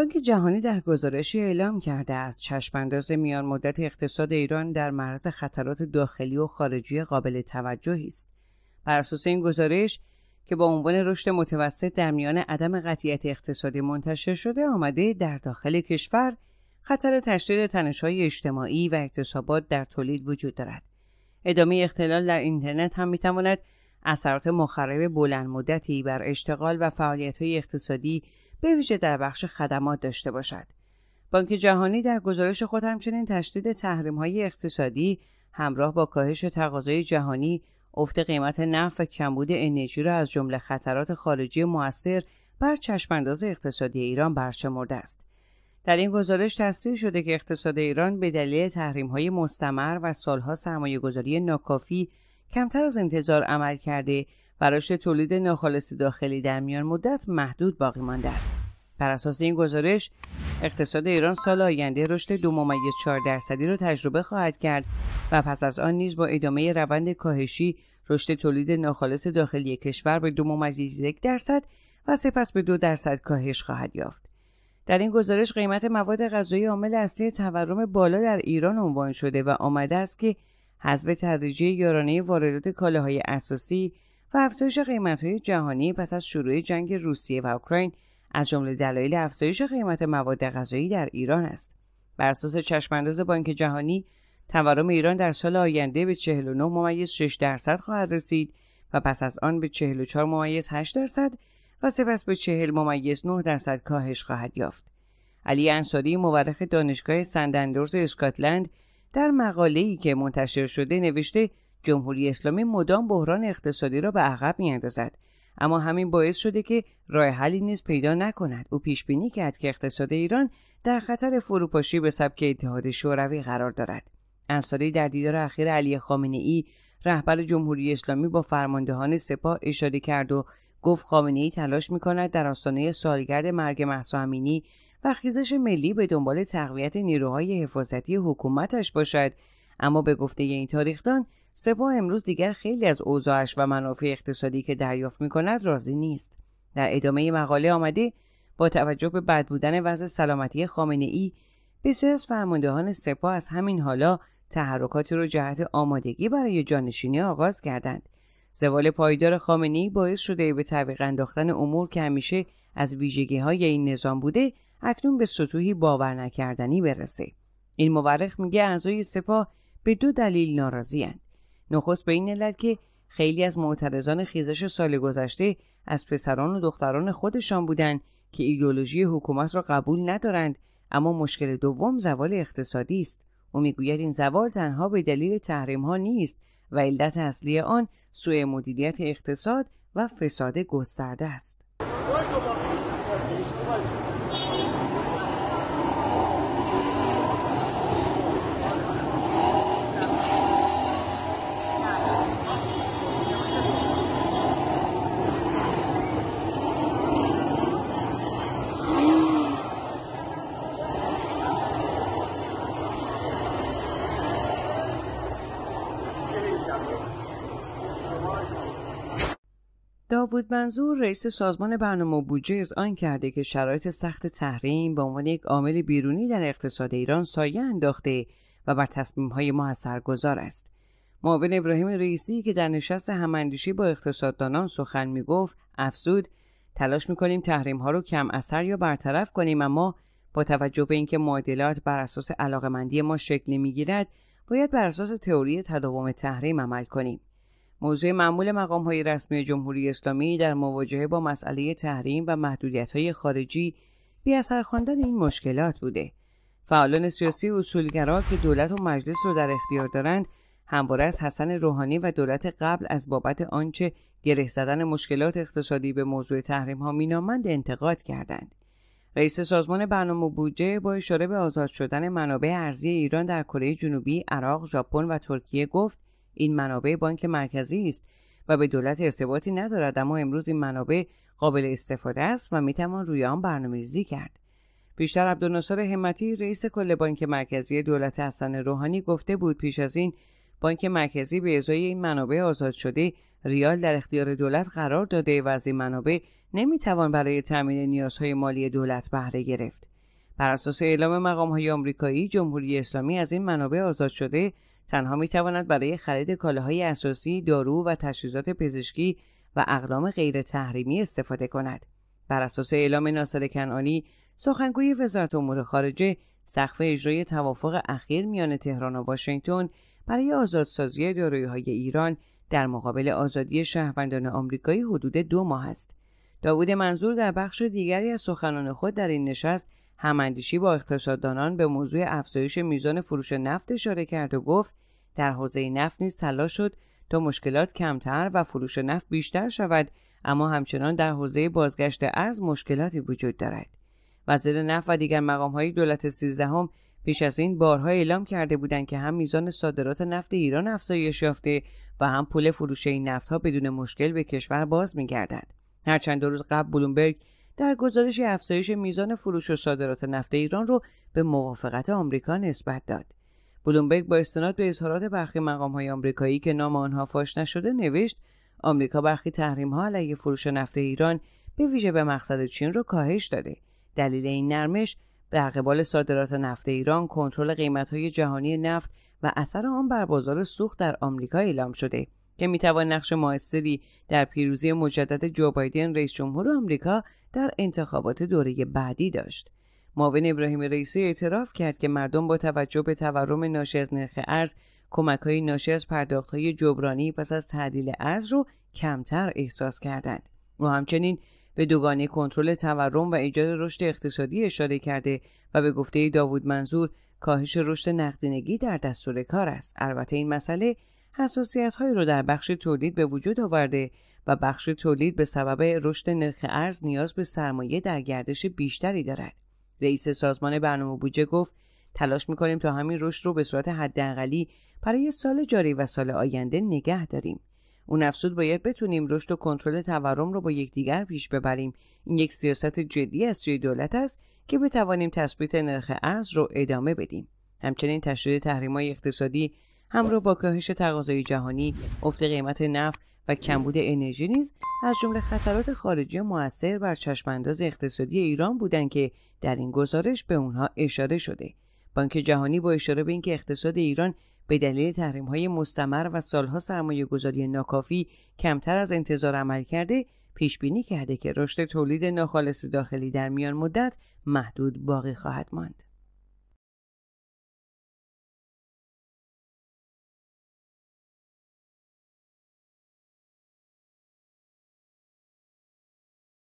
بانک جهانی در گزارشی اعلام کرده از چشمانداز میان مدت اقتصاد ایران در معرض خطرات داخلی و خارجی قابل توجهی است بر اساس این گزارش که با عنوان رشد متوسط در میان عدم قطعیت اقتصادی منتشر شده آمده در داخل کشور خطر تشدید تنش‌های اجتماعی و اکتسابات در تولید وجود دارد ادامه اختلال در اینترنت هم میتواند اثرات مخرب بلند مدتی بر اشتغال و فعالیت‌های اقتصادی به ویژه در بخش خدمات داشته باشد. بانک جهانی در گزارش خود همچنین تشدید تحریم های اقتصادی همراه با کاهش تقاضای جهانی افت قیمت نفت و کمبود انرژی را از جمله خطرات خارجی موثر بر چشمانداز اقتصادی ایران برشمرده است. در این گزارش تصریح شده که اقتصاد ایران به دلیل تحریم های مستمر و سالها سرمایه گذاری ناکافی کمتر از انتظار عمل کرده و رشد تولید ناخالص داخلی در میان مدت محدود باقی مانده است بر اساس این گزارش اقتصاد ایران سال آینده رشد دو ممیز چهار درصدی را تجربه خواهد کرد و پس از آن نیز با ادامه روند کاهشی رشد تولید ناخالص داخلی کشور به دو ممیز یک درصد و سپس به دو درصد کاهش خواهد یافت در این گزارش قیمت مواد غذایی عامل اصلی تورم بالا در ایران عنوان شده و آمده است که حذف تدریجی یارانه واردات کالاهای اساسی و افزایش های جهانی پس از شروع جنگ روسیه و اوکراین از جمله دلایل افزایش قیمت مواد غذایی در ایران است بر اساس چشمانداز بانک جهانی تورم ایران در سال آینده به 49 ممیز 6 درصد خواهد رسید و پس از آن به 44 ممیز 8 درصد و سپس به 40 ممیز 9 درصد کاهش خواهد یافت. علی انصاری مورخ دانشگاه سندندرز اسکاتلند در مقاله‌ای که منتشر شده نوشته جمهوری اسلامی مدام بحران اقتصادی را به عقب میاندازد اما همین باعث شده که راه حلی نیز پیدا نکند او پیش بینی کرد که اقتصاد ایران در خطر فروپاشی به سبک اتحاد شوروی قرار دارد انصاری در دیدار اخیر علی خامنه ای رهبر جمهوری اسلامی با فرماندهان سپاه اشاره کرد و گفت خامنه ای تلاش می در آستانه سالگرد مرگ محسا امینی و خیزش ملی به دنبال تقویت نیروهای حفاظتی حکومتش باشد اما به گفته این تاریخدان سپاه امروز دیگر خیلی از اوضاعش و منافع اقتصادی که دریافت می راضی نیست. در ادامه مقاله آمده با توجه به بد بودن وضع سلامتی خامنه ای بسیاری از فرماندهان سپاه از همین حالا تحرکاتی را جهت آمادگی برای جانشینی آغاز کردند. زوال پایدار خامنه ای باعث شده به تعویق انداختن امور که همیشه از ویژگی های این نظام بوده اکنون به سطوحی باور نکردنی برسه. این مورخ میگه اعضای سپاه به دو دلیل ناراضی نخست به این علت که خیلی از معترضان خیزش سال گذشته از پسران و دختران خودشان بودند که ایدولوژی حکومت را قبول ندارند اما مشکل دوم زوال اقتصادی است او میگوید این زوال تنها به دلیل تحریم ها نیست و علت اصلی آن سوء مدیریت اقتصاد و فساد گسترده است داوود منظور رئیس سازمان برنامه بودجه از آن کرده که شرایط سخت تحریم به عنوان یک عامل بیرونی در اقتصاد ایران سایه انداخته و بر تصمیمهای ما اثرگذار است معاون ابراهیم رئیسی که در نشست هماندیشی با اقتصاددانان سخن گفت افزود تلاش میکنیم تحریم ها رو کم اثر یا برطرف کنیم اما با توجه به اینکه معادلات بر اساس علاقمندی ما شکل گیرد باید بر اساس تئوری تداوم تحریم عمل کنیم موضوع معمول مقام های رسمی جمهوری اسلامی در مواجهه با مسئله تحریم و محدودیت های خارجی بی اثر خواندن این مشکلات بوده. فعالان سیاسی اصولگرا که دولت و مجلس رو در اختیار دارند همواره از حسن روحانی و دولت قبل از بابت آنچه گره زدن مشکلات اقتصادی به موضوع تحریم ها مینامند انتقاد کردند. رئیس سازمان برنامه بودجه با اشاره به آزاد شدن منابع ارزی ایران در کره جنوبی، عراق، ژاپن و ترکیه گفت این منابع بانک مرکزی است و به دولت ارتباطی ندارد اما امروز این منابع قابل استفاده است و میتوان روی آن برنامه‌ریزی کرد بیشتر عبدالناصر همتی رئیس کل بانک مرکزی دولت حسن روحانی گفته بود پیش از این بانک مرکزی به ازای این منابع آزاد شده ریال در اختیار دولت قرار داده و از این منابع نمیتوان برای تامین نیازهای مالی دولت بهره گرفت بر اساس اعلام مقام های آمریکایی جمهوری اسلامی از این منابع آزاد شده تنها می تواند برای خرید کالاهای اساسی، دارو و تجهیزات پزشکی و اقلام غیر تحریمی استفاده کند. بر اساس اعلام ناصر کنعانی، سخنگوی وزارت امور خارجه سقف اجرای توافق اخیر میان تهران و واشنگتن برای آزادسازی های ایران در مقابل آزادی شهروندان آمریکایی حدود دو ماه است. داوود منظور در بخش دیگری از سخنان خود در این نشست هماندیشی با اقتصاددانان به موضوع افزایش میزان فروش نفت اشاره کرد و گفت در حوزه نفت نیز تلاش شد تا مشکلات کمتر و فروش نفت بیشتر شود اما همچنان در حوزه بازگشت ارز مشکلاتی وجود دارد وزیر نفت و دیگر مقامهای دولت سیزدهم پیش از این بارها اعلام کرده بودند که هم میزان صادرات نفت ایران افزایش یافته و هم پول فروش این نفتها بدون مشکل به کشور باز میگردد هرچند دو روز قبل بلومبرگ در گزارش افزایش میزان فروش و صادرات نفت ایران رو به موافقت آمریکا نسبت داد. بلومبرگ با استناد به اظهارات برخی های آمریکایی که نام آنها فاش نشده نوشت آمریکا برخی ها علیه فروش نفت ایران به ویژه به مقصد چین رو کاهش داده. دلیل این نرمش در قبال صادرات نفت ایران کنترل های جهانی نفت و اثر آن بر بازار سوخت در آمریکا اعلام شده. که میتوان نقش موثری در پیروزی مجدد جو بایدن رئیس جمهور آمریکا در انتخابات دوره بعدی داشت معاون ابراهیم رئیسی اعتراف کرد که مردم با توجه به تورم ناشی از نرخ ارز کمک های ناشی از پرداخت های جبرانی پس از تعدیل ارز رو کمتر احساس کردند و همچنین به دوگانه کنترل تورم و ایجاد رشد اقتصادی اشاره کرده و به گفته داوود منظور کاهش رشد نقدینگی در دستور کار است البته این مسئله حساسیت هایی رو در بخش تولید به وجود آورده و بخش تولید به سبب رشد نرخ ارز نیاز به سرمایه در گردش بیشتری دارد. رئیس سازمان برنامه بودجه گفت تلاش میکنیم تا همین رشد رو به صورت حداقلی برای سال جاری و سال آینده نگه داریم. اون افزود باید بتونیم رشد و کنترل تورم رو با یکدیگر پیش ببریم. این یک سیاست جدی از سوی دولت است که بتوانیم تثبیت نرخ ارز رو ادامه بدیم. همچنین تشدید تحریم‌های اقتصادی همراه با کاهش تقاضای جهانی افت قیمت نفت و کمبود انرژی نیز از جمله خطرات خارجی موثر بر چشمانداز اقتصادی ایران بودند که در این گزارش به اونها اشاره شده بانک جهانی با اشاره به اینکه اقتصاد ایران به دلیل تحریم های مستمر و سالها سرمایه گذاری ناکافی کمتر از انتظار عمل کرده پیش بینی کرده که رشد تولید ناخالص داخلی در میان مدت محدود باقی خواهد ماند.